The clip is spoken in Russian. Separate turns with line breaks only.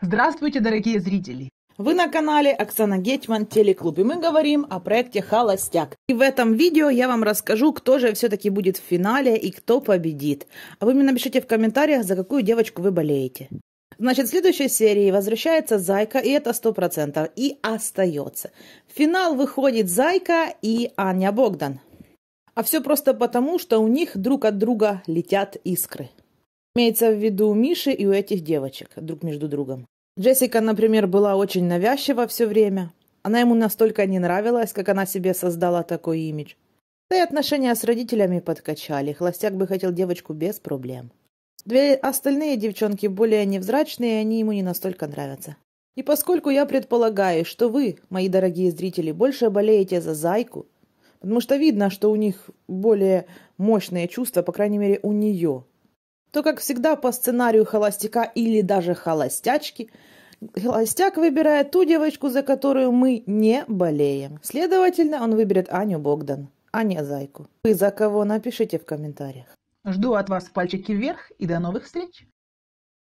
Здравствуйте, дорогие зрители! Вы на канале Оксана Гетьман, телеклуб, и мы говорим о проекте «Холостяк». И в этом видео я вам расскажу, кто же все-таки будет в финале и кто победит. А вы мне напишите в комментариях, за какую девочку вы болеете. Значит, в следующей серии возвращается Зайка, и это 100%, и остается. В финал выходит Зайка и Аня Богдан. А все просто потому, что у них друг от друга летят искры. Имеется в виду у Миши и у этих девочек, друг между другом. Джессика, например, была очень навязчива все время. Она ему настолько не нравилась, как она себе создала такой имидж. Да и отношения с родителями подкачали. Холостяк бы хотел девочку без проблем. Две остальные девчонки более невзрачные, они ему не настолько нравятся. И поскольку я предполагаю, что вы, мои дорогие зрители, больше болеете за Зайку, потому что видно, что у них более мощные чувства, по крайней мере, у нее – то, как всегда, по сценарию холостяка или даже холостячки, холостяк выбирает ту девочку, за которую мы не болеем. Следовательно, он выберет Аню Богдан, а не Зайку. Вы за кого напишите в комментариях. Жду от вас пальчики вверх и до новых встреч!